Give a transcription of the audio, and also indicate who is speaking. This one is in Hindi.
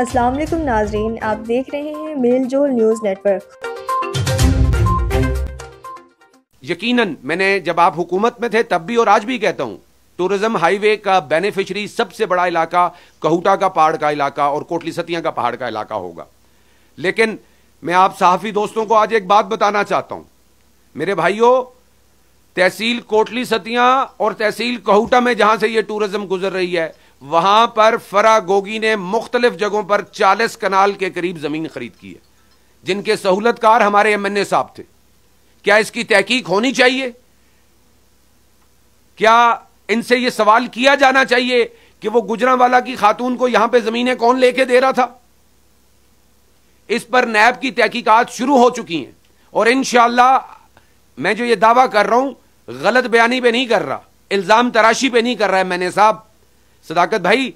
Speaker 1: अस्सलाम वालेकुम नाजरीन आप देख रहे हैं मेल जोल न्यूज़ नेटवर्क
Speaker 2: यकीनन मैंने जब आप हुकूमत में थे तब भी और आज भी कहता हूँ टूरिज्म हाईवे का बेनिफिशरी सबसे बड़ा इलाका कहूटा का पहाड़ का इलाका और कोटली सतिया का पहाड़ का इलाका होगा लेकिन मैं आप सहाफ़ी दोस्तों को आज एक बात बताना चाहता हूं मेरे भाइयों तहसील कोटली सतिया और तहसील कहूटा में जहां से ये टूरिज्म गुजर रही है वहां पर फरा गोगी ने मुख्तलिफ जगहों पर चालीस कनाल के करीब जमीन खरीद की है जिनके सहूलतकार हमारे एम एन ए साहब थे क्या इसकी तहकीक होनी चाहिए क्या इनसे यह सवाल किया जाना चाहिए कि वह गुजरा वाला की खातून को यहां पर जमीनें कौन लेके दे रहा था इस पर नैब की तहकीकत शुरू हो चुकी हैं और इन मैं जो ये दावा कर रहा हूं गलत बयानी पे नहीं कर रहा इल्जाम तराशी पे नहीं कर रहा है मैंने साहब सदाकत भाई